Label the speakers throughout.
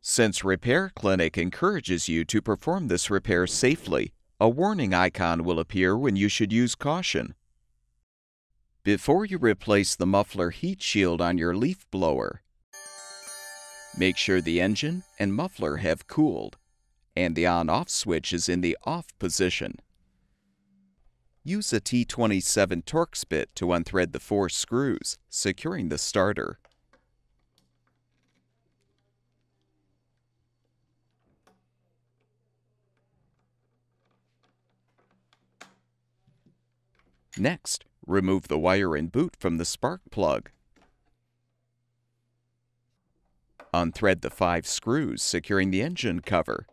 Speaker 1: Since Repair Clinic encourages you to perform this repair safely, a warning icon will appear when you should use caution. Before you replace the muffler heat shield on your leaf blower, make sure the engine and muffler have cooled and the on-off switch is in the off position. Use a T27 Torx bit to unthread the four screws, securing the starter. Next, remove the wire and boot from the spark plug. Unthread the five screws securing the engine cover.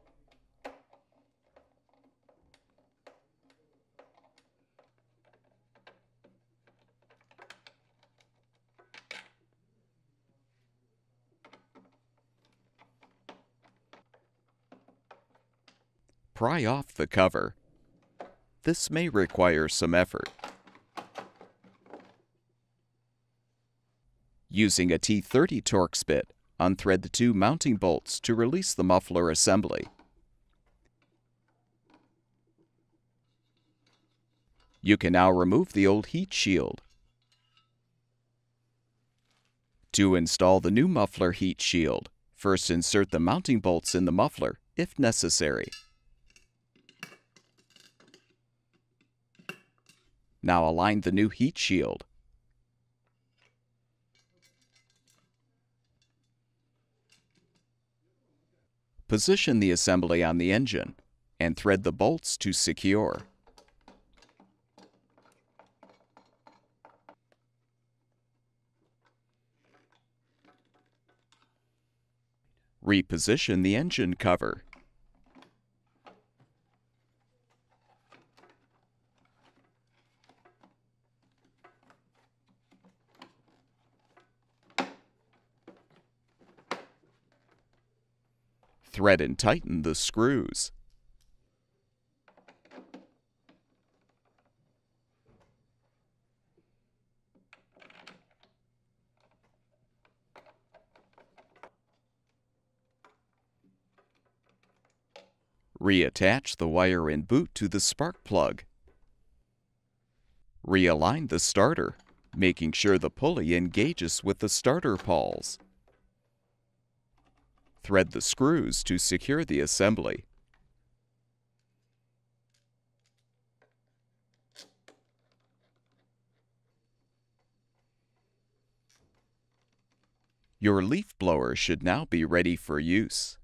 Speaker 1: pry off the cover. This may require some effort. Using a T30 Torx bit, unthread the two mounting bolts to release the muffler assembly. You can now remove the old heat shield. To install the new muffler heat shield, first insert the mounting bolts in the muffler if necessary. now align the new heat shield. Position the assembly on the engine and thread the bolts to secure. Reposition the engine cover. thread and tighten the screws. Reattach the wire and boot to the spark plug. Realign the starter, making sure the pulley engages with the starter pawls thread the screws to secure the assembly. Your leaf blower should now be ready for use.